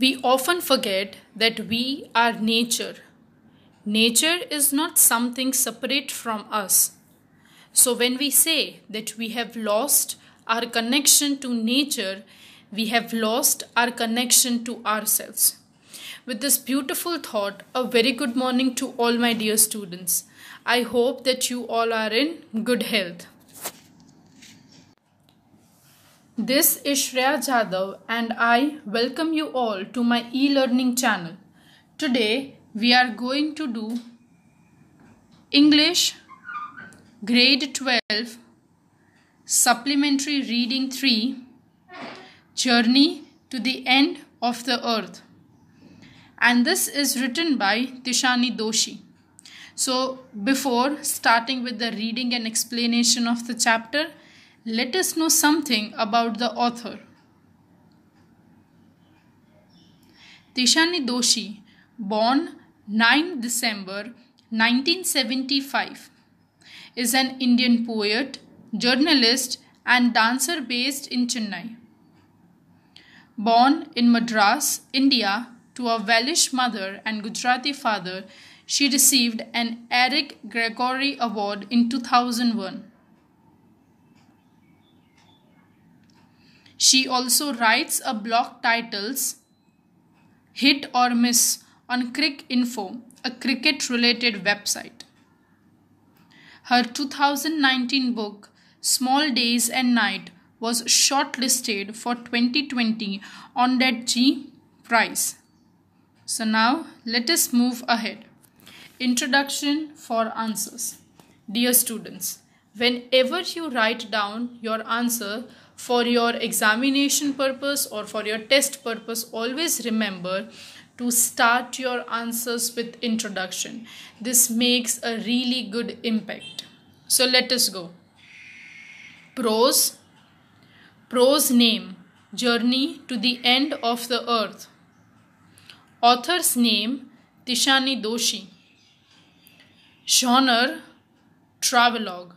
We often forget that we are nature. Nature is not something separate from us. So, when we say that we have lost our connection to nature, we have lost our connection to ourselves. With this beautiful thought, a very good morning to all my dear students. I hope that you all are in good health. This is Shreya Jadhav and I welcome you all to my e-learning channel. Today we are going to do English grade 12 supplementary reading 3 Journey to the End of the Earth and this is written by Tishani Doshi. So before starting with the reading and explanation of the chapter let us know something about the author. Tishani Doshi, born 9 December 1975, is an Indian poet, journalist, and dancer based in Chennai. Born in Madras, India, to a Welsh mother and Gujarati father, she received an Eric Gregory Award in 2001. She also writes a blog titles Hit or Miss on Crick Info, a cricket related website. Her 2019 book Small Days and Night was shortlisted for 2020 on that G prize. So now let us move ahead. Introduction for answers. Dear students, whenever you write down your answer for your examination purpose or for your test purpose always remember to start your answers with introduction this makes a really good impact so let us go prose prose name journey to the end of the earth author's name tishani doshi genre travelogue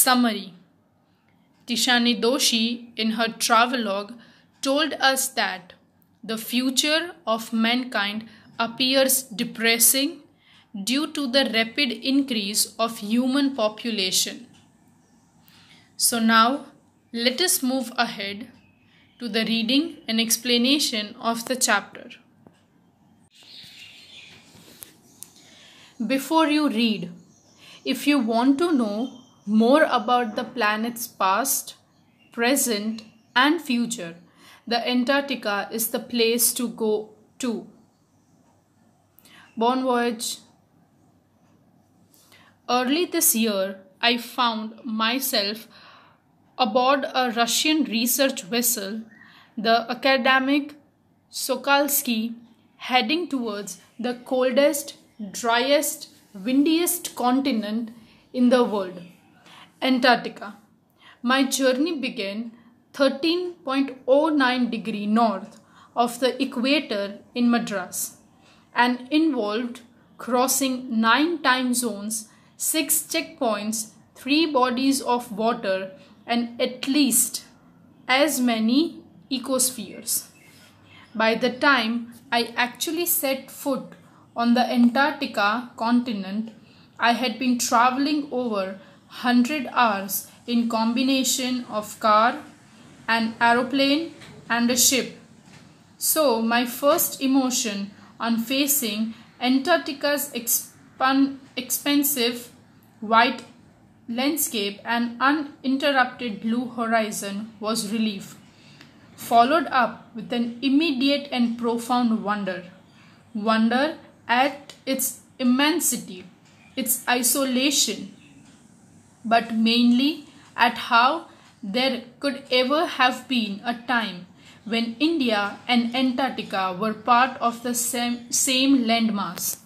summary Tishani Doshi, in her travelogue, told us that the future of mankind appears depressing due to the rapid increase of human population. So, now let us move ahead to the reading and explanation of the chapter. Before you read, if you want to know more about the planet's past, present, and future, the Antarctica is the place to go to. Bon voyage. Early this year, I found myself aboard a Russian research vessel, the academic Sokolsky, heading towards the coldest, driest, windiest continent in the world. Antarctica. My journey began 13.09 degree north of the equator in Madras and involved crossing 9 time zones, 6 checkpoints, 3 bodies of water and at least as many ecospheres. By the time I actually set foot on the Antarctica continent, I had been traveling over 100 hours in combination of car, an aeroplane and a ship. So my first emotion on facing Antarctica's expan expensive, white landscape and uninterrupted blue horizon was relief, followed up with an immediate and profound wonder. Wonder at its immensity, its isolation, but mainly at how there could ever have been a time when India and Antarctica were part of the same, same landmass.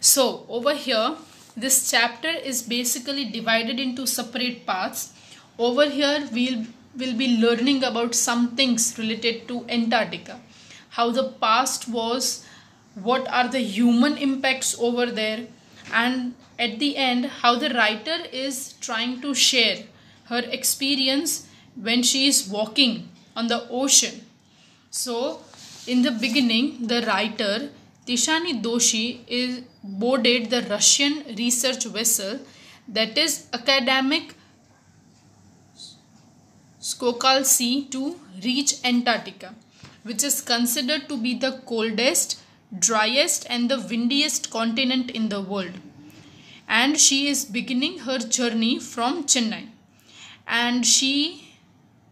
So, over here, this chapter is basically divided into separate parts. Over here, we'll, we'll be learning about some things related to Antarctica. How the past was, what are the human impacts over there, and at the end how the writer is trying to share her experience when she is walking on the ocean. So, in the beginning, the writer Tishani Doshi is boarded the Russian research vessel that is academic Skokal Sea to reach Antarctica, which is considered to be the coldest, driest, and the windiest continent in the world and she is beginning her journey from Chennai. And she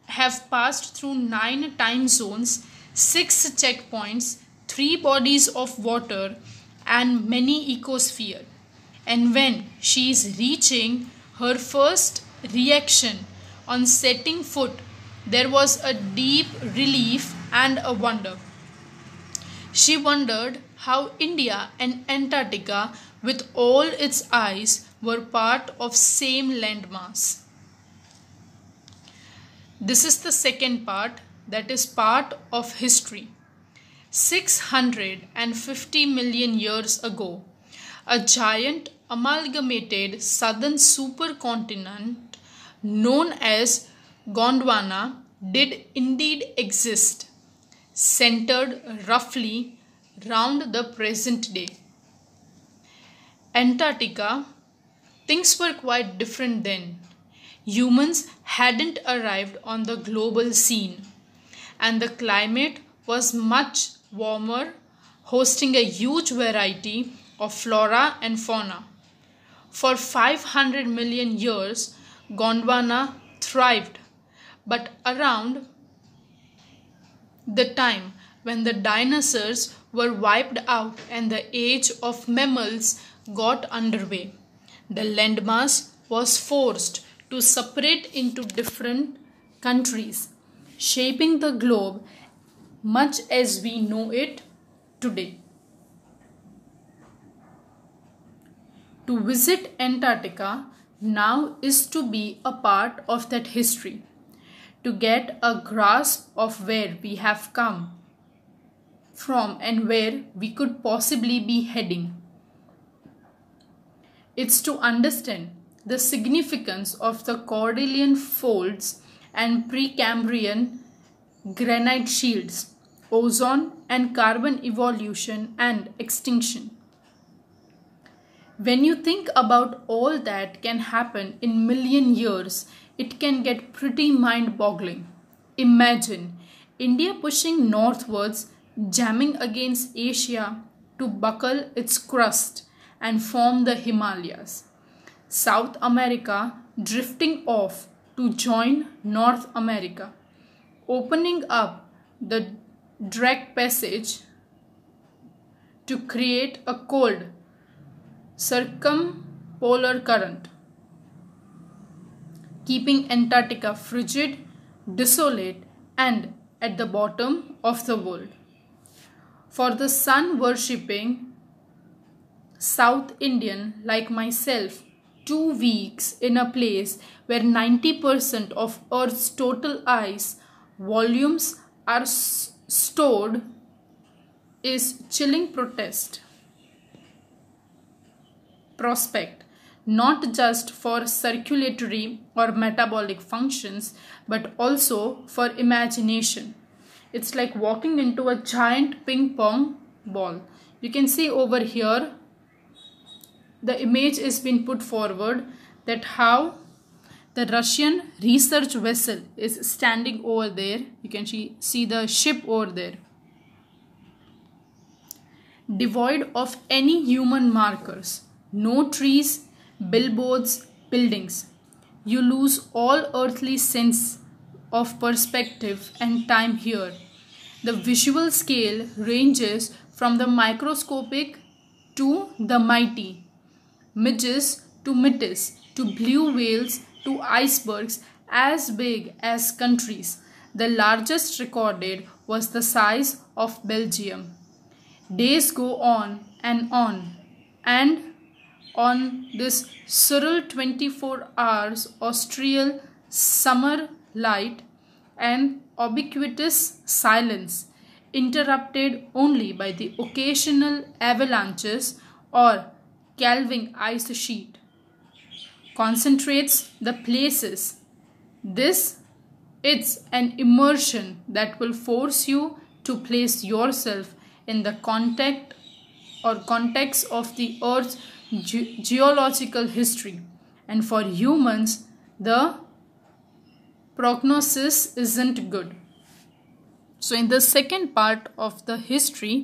have passed through 9 time zones, 6 checkpoints, 3 bodies of water and many ecosphere. And when she is reaching her first reaction on setting foot, there was a deep relief and a wonder. She wondered how India and Antarctica with all its eyes were part of same landmass. This is the second part that is part of history. 650 million years ago, a giant amalgamated southern supercontinent known as Gondwana did indeed exist, centered roughly round the present day. Antarctica, things were quite different then. Humans hadn't arrived on the global scene, and the climate was much warmer, hosting a huge variety of flora and fauna. For 500 million years, Gondwana thrived, but around the time when the dinosaurs were wiped out and the age of mammals got underway. The landmass was forced to separate into different countries, shaping the globe much as we know it today. To visit Antarctica now is to be a part of that history, to get a grasp of where we have come from and where we could possibly be heading. It's to understand the significance of the Cordillian folds and Precambrian granite shields, ozone and carbon evolution and extinction. When you think about all that can happen in million years, it can get pretty mind-boggling. Imagine India pushing northwards, jamming against Asia to buckle its crust and form the Himalayas. South America drifting off to join North America, opening up the direct passage to create a cold circumpolar current, keeping Antarctica frigid, desolate, and at the bottom of the world. For the sun worshipping South Indian like myself two weeks in a place where 90% of Earth's total ice volumes are s- stored is chilling protest prospect not just for circulatory or metabolic functions but also for imagination it's like walking into a giant ping pong ball you can see over here the image is been put forward that how the Russian research vessel is standing over there. You can see, see the ship over there. Devoid of any human markers, no trees, billboards, buildings. You lose all earthly sense of perspective and time here. The visual scale ranges from the microscopic to the mighty midges to mittens to blue whales to icebergs as big as countries. The largest recorded was the size of Belgium. Days go on and on, and on this surreal 24 hours Austrian summer light and ubiquitous silence, interrupted only by the occasional avalanches or Calving ice sheet concentrates the places. This it's an immersion that will force you to place yourself in the contact or context of the earth's ge geological history and for humans the prognosis isn't good so in the second part of the history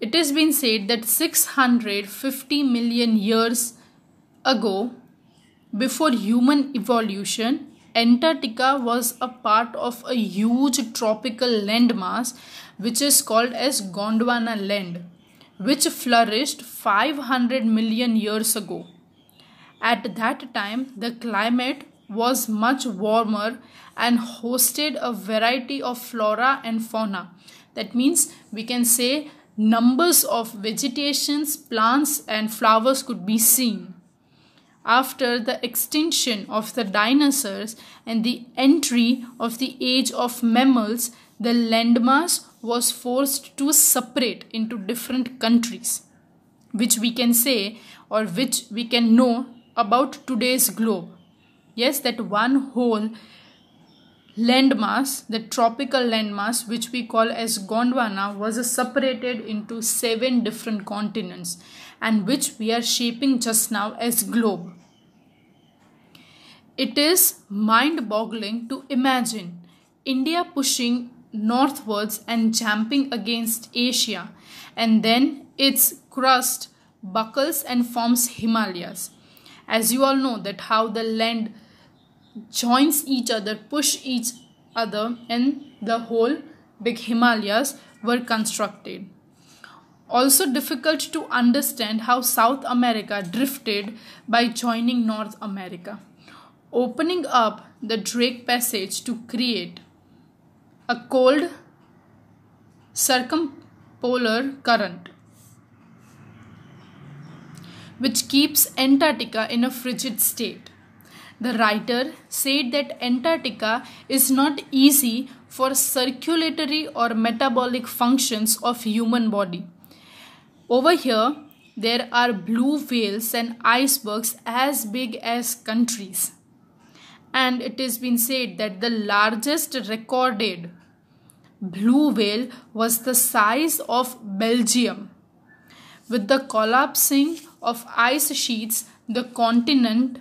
it has been said that 650 million years ago, before human evolution, Antarctica was a part of a huge tropical landmass which is called as Gondwana land, which flourished 500 million years ago. At that time, the climate was much warmer and hosted a variety of flora and fauna. That means we can say numbers of vegetations, plants and flowers could be seen. After the extinction of the dinosaurs and the entry of the age of mammals, the landmass was forced to separate into different countries, which we can say or which we can know about today's globe. Yes, that one whole landmass, the tropical landmass, which we call as Gondwana, was separated into seven different continents and which we are shaping just now as globe. It is mind-boggling to imagine India pushing northwards and jumping against Asia and then its crust buckles and forms Himalayas. As you all know that how the land joins each other, push each other, and the whole big Himalayas were constructed. Also, difficult to understand how South America drifted by joining North America, opening up the Drake Passage to create a cold circumpolar current which keeps Antarctica in a frigid state. The writer said that Antarctica is not easy for circulatory or metabolic functions of human body. Over here, there are blue whales and icebergs as big as countries. And it has been said that the largest recorded blue whale was the size of Belgium. With the collapsing of ice sheets, the continent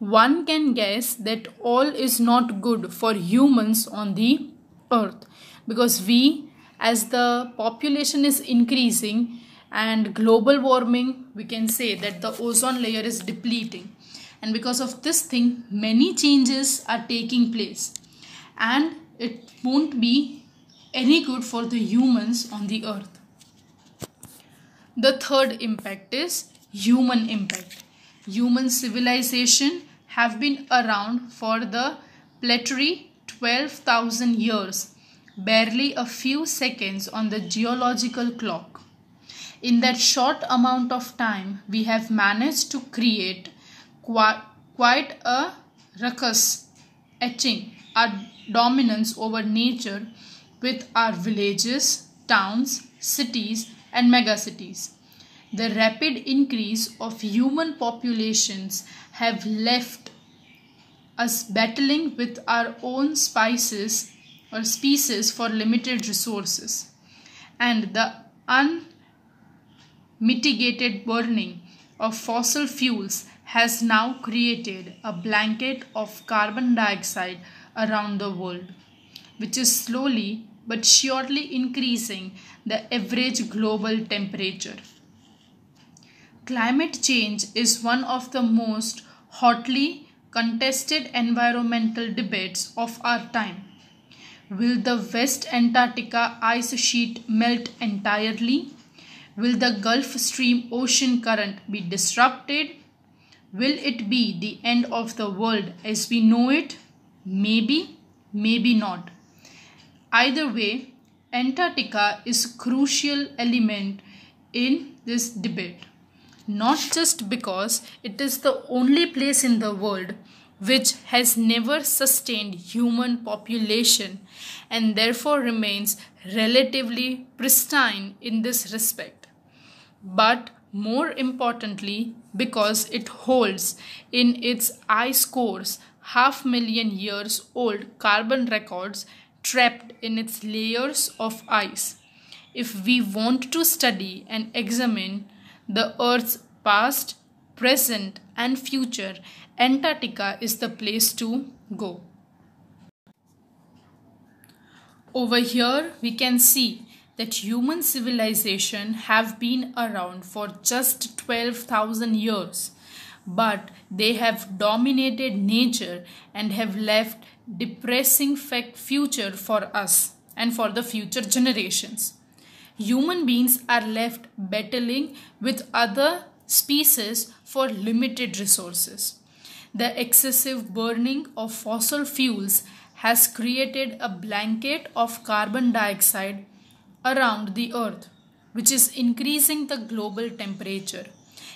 one can guess that all is not good for humans on the earth because we as the population is increasing and global warming we can say that the ozone layer is depleting and because of this thing many changes are taking place and it won't be any good for the humans on the earth the third impact is human impact human civilization have been around for the plenary 12,000 years, barely a few seconds on the geological clock. In that short amount of time, we have managed to create quite, quite a ruckus, etching our dominance over nature with our villages, towns, cities, and megacities the rapid increase of human populations have left us battling with our own spices or species for limited resources and the unmitigated burning of fossil fuels has now created a blanket of carbon dioxide around the world which is slowly but surely increasing the average global temperature Climate change is one of the most hotly contested environmental debates of our time. Will the West Antarctica ice sheet melt entirely? Will the Gulf Stream ocean current be disrupted? Will it be the end of the world as we know it? Maybe, maybe not. Either way, Antarctica is a crucial element in this debate not just because it is the only place in the world which has never sustained human population and therefore remains relatively pristine in this respect, but more importantly because it holds in its ice cores half million years old carbon records trapped in its layers of ice. If we want to study and examine the Earth's past, present, and future, Antarctica is the place to go. Over here, we can see that human civilization have been around for just 12,000 years but they have dominated nature and have left depressing future for us and for the future generations human beings are left battling with other species for limited resources. The excessive burning of fossil fuels has created a blanket of carbon dioxide around the earth, which is increasing the global temperature.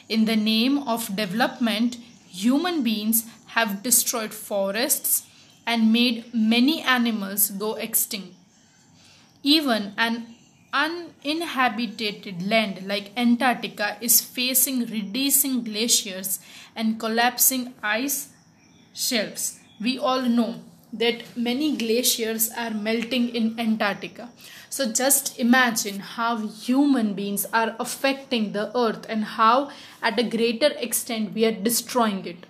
In the name of development, human beings have destroyed forests and made many animals go extinct. Even an uninhabited land like Antarctica is facing reducing glaciers and collapsing ice shelves. We all know that many glaciers are melting in Antarctica. So just imagine how human beings are affecting the earth and how at a greater extent we are destroying it.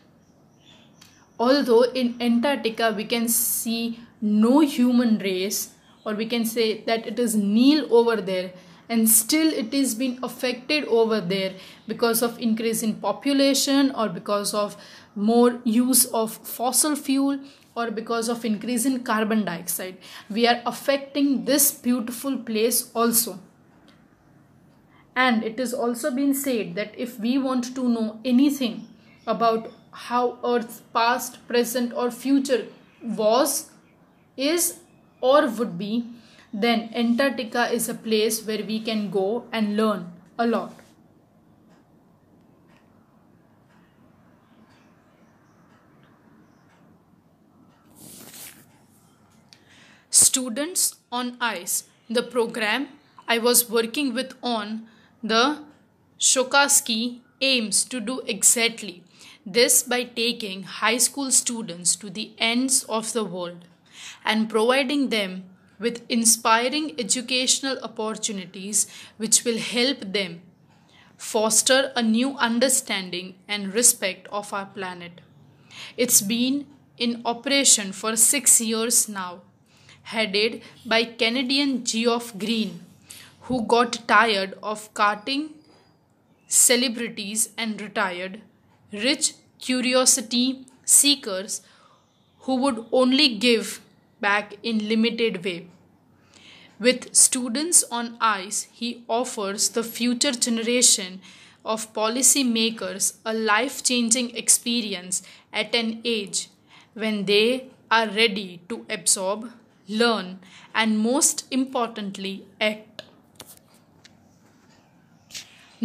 Although in Antarctica we can see no human race or we can say that it is nil over there and still it is being affected over there because of increase in population or because of more use of fossil fuel or because of increase in carbon dioxide we are affecting this beautiful place also and it is also been said that if we want to know anything about how earth's past present or future was is or would be, then Antarctica is a place where we can go and learn a lot. Students on Ice, the program I was working with on the Shokaski aims to do exactly this by taking high school students to the ends of the world and providing them with inspiring educational opportunities which will help them foster a new understanding and respect of our planet. It's been in operation for six years now, headed by Canadian Geoff Green, who got tired of carting celebrities and retired rich curiosity seekers who would only give back in limited way. With Students on Ice, he offers the future generation of policymakers a life changing experience at an age when they are ready to absorb, learn, and most importantly, act.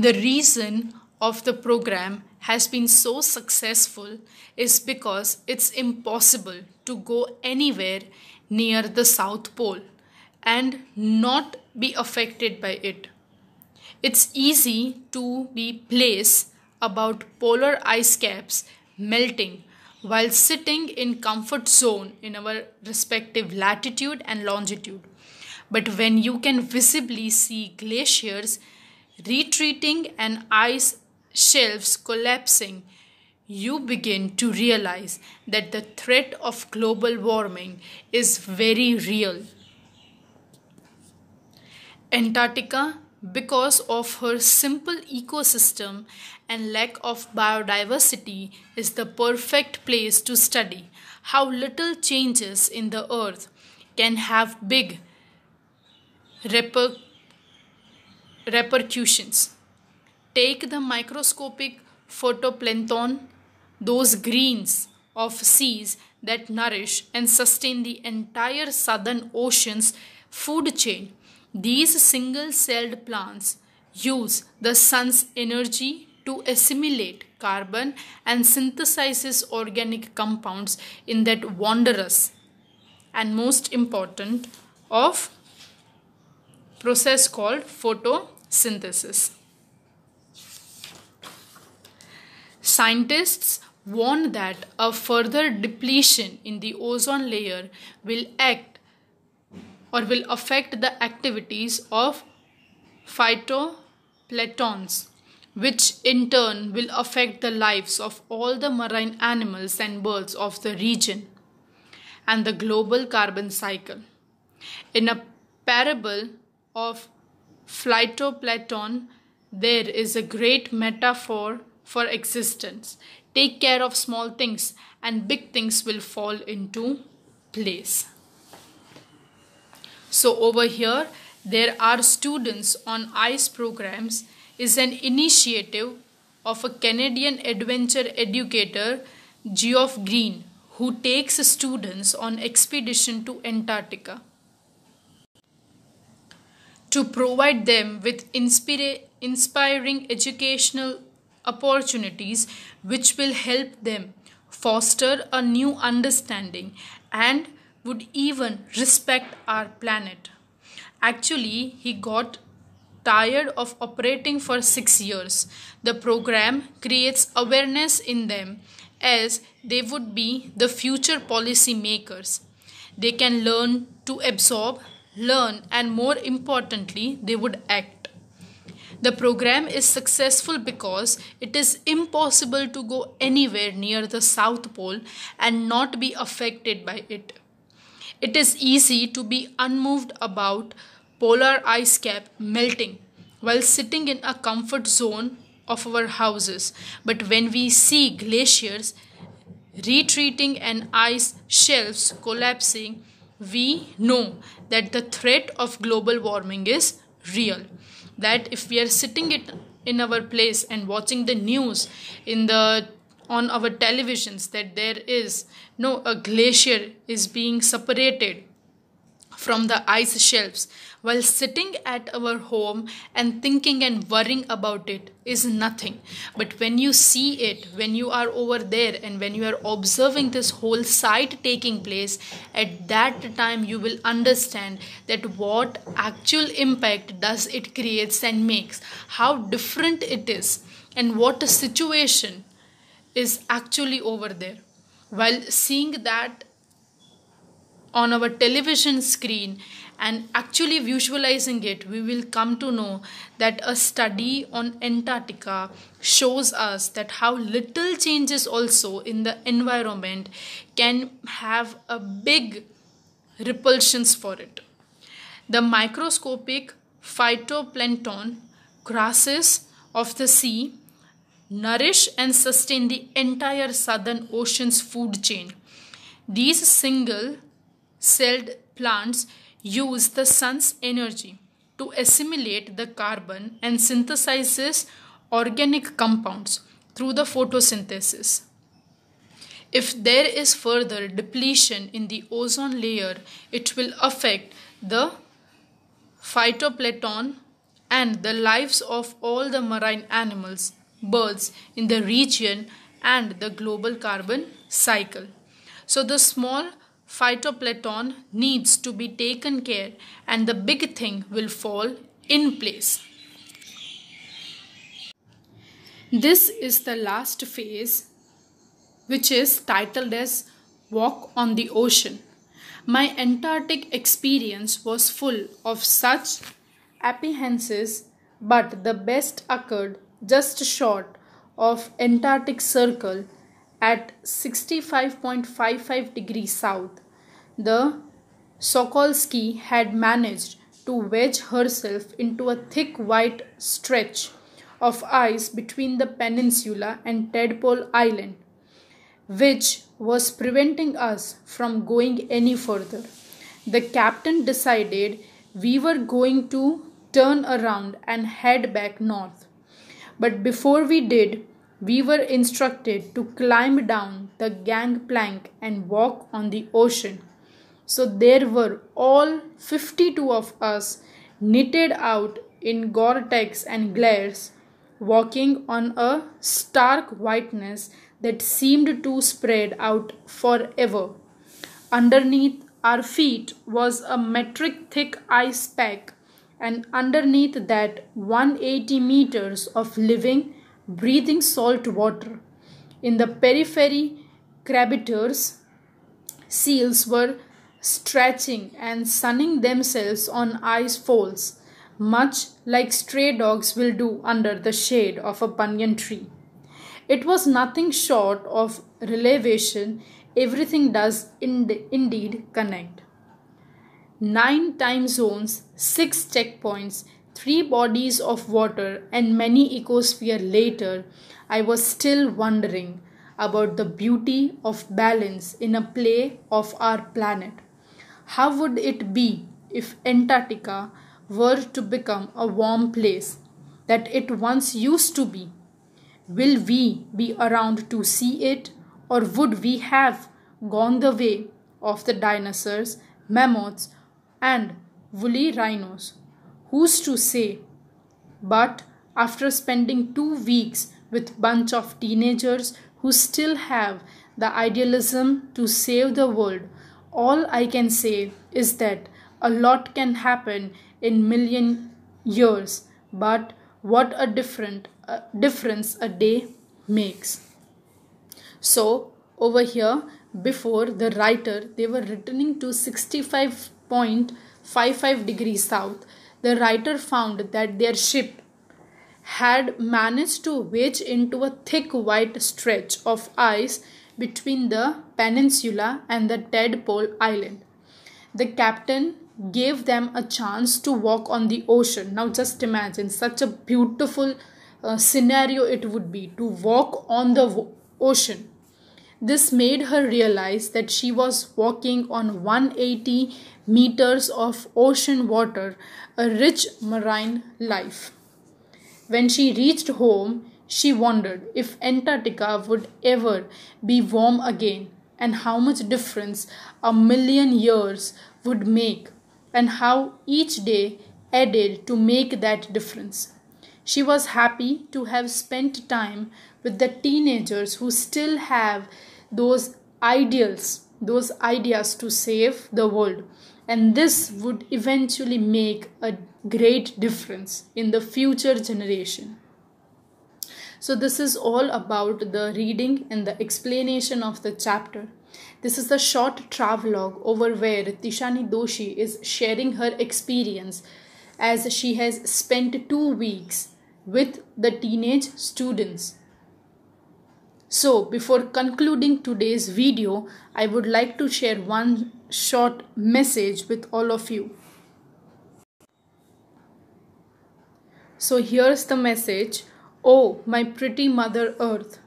The reason of the program has been so successful is because it's impossible to go anywhere near the South Pole and not be affected by it. It's easy to be bliss about polar ice caps melting while sitting in comfort zone in our respective latitude and longitude. But when you can visibly see glaciers retreating and ice shelves collapsing you begin to realize that the threat of global warming is very real. Antarctica, because of her simple ecosystem and lack of biodiversity, is the perfect place to study how little changes in the earth can have big reper- repercussions. Take the microscopic phytoplankton those greens of seas that nourish and sustain the entire southern ocean's food chain. These single celled plants use the sun's energy to assimilate carbon and synthesizes organic compounds in that wondrous and most important of process called photosynthesis. Scientists warned that a further depletion in the ozone layer will act or will affect the activities of phytoplanktons which in turn will affect the lives of all the marine animals and birds of the region and the global carbon cycle in a parable of phytoplankton there is a great metaphor for existence Take care of small things and big things will fall into place. So over here, there are students on ICE programs is an initiative of a Canadian adventure educator, Geoff Green, who takes students on expedition to Antarctica to provide them with inspira- inspiring educational opportunities which will help them foster a new understanding and would even respect our planet. Actually, he got tired of operating for six years. The program creates awareness in them as they would be the future policy makers. They can learn to absorb, learn, and more importantly, they would act. The program is successful because it is impossible to go anywhere near the South Pole and not be affected by it. It is easy to be unmoved about polar ice cap melting while sitting in a comfort zone of our houses. But when we see glaciers retreating and ice shelves collapsing, we know that the threat of global warming is real that if we are sitting it in our place and watching the news in the on our televisions that there is no a glacier is being separated from the ice shelves while sitting at our home and thinking and worrying about it is nothing but when you see it when you are over there and when you are observing this whole sight taking place at that time you will understand that what actual impact does it creates and makes how different it is and what a situation is actually over there while seeing that on our television screen and actually visualizing it, we will come to know that a study on Antarctica shows us that how little changes also in the environment can have a big repulsions for it. The microscopic phytoplankton, grasses of the sea, nourish and sustain the entire southern ocean's food chain. These single celled plants use the sun's energy to assimilate the carbon and synthesizes organic compounds through the photosynthesis. If there is further depletion in the ozone layer, it will affect the phytoplankton and the lives of all the marine animals, birds in the region and the global carbon cycle. So the small phytoplankton needs to be taken care and the big thing will fall in place. This is the last phase which is titled as Walk on the Ocean. My Antarctic experience was full of such apprehensions but the best occurred just short of Antarctic Circle at 65.55 degrees south. The Sokolsky had managed to wedge herself into a thick white stretch of ice between the peninsula and Tadpole Island, which was preventing us from going any further. The captain decided we were going to turn around and head back north. But before we did, we were instructed to climb down the gangplank and walk on the ocean. So there were all 52 of us knitted out in Gore Tex and glares, walking on a stark whiteness that seemed to spread out forever. Underneath our feet was a metric thick ice pack, and underneath that, 180 meters of living breathing salt water. In the periphery, crabbiters, seals were stretching and sunning themselves on ice falls, much like stray dogs will do under the shade of a banyan tree. It was nothing short of relevation, everything does ind- indeed connect. Nine time zones, six checkpoints, three bodies of water and many ecosphere later, I was still wondering about the beauty of balance in a play of our planet. How would it be if Antarctica were to become a warm place that it once used to be? Will we be around to see it, or would we have gone the way of the dinosaurs, mammoths, and woolly rhinos? Who's to say? But after spending two weeks with bunch of teenagers who still have the idealism to save the world, all I can say is that a lot can happen in million years, but what a different difference a day makes. So over here, before the writer, they were returning to 65.55 degrees south the writer found that their ship had managed to wedge into a thick white stretch of ice between the peninsula and the tadpole island. The captain gave them a chance to walk on the ocean. Now, just imagine such a beautiful uh, scenario it would be to walk on the ocean. This made her realize that she was walking on 180 meters of ocean water, a rich marine life. When she reached home, she wondered if Antarctica would ever be warm again and how much difference a million years would make and how each day added to make that difference. She was happy to have spent time with the teenagers who still have those ideals, those ideas to save the world and this would eventually make a great difference in the future generation. So, this is all about the reading and the explanation of the chapter. This is a short travelogue over where Tishani Doshi is sharing her experience as she has spent two weeks with the teenage students so before concluding today's video, I would like to share one short message with all of you. So here's the message. Oh, my pretty Mother Earth,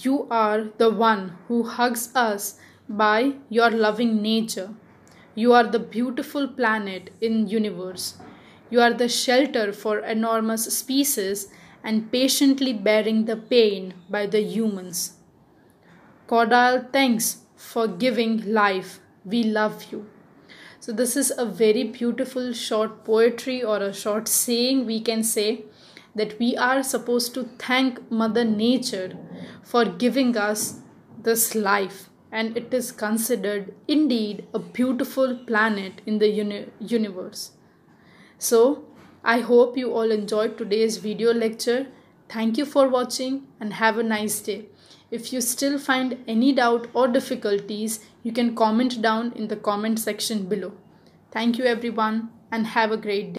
you are the one who hugs us by your loving nature. You are the beautiful planet in universe. You are the shelter for enormous species and patiently bearing the pain by the humans. cordial thanks for giving life. We love you. So, this is a very beautiful short poetry or a short saying we can say that we are supposed to thank Mother Nature for giving us this life, and it is considered indeed a beautiful planet in the uni- universe. So, I hope you all enjoyed today's video lecture. Thank you for watching and have a nice day. If you still find any doubt or difficulties, you can comment down in the comment section below. Thank you everyone and have a great day.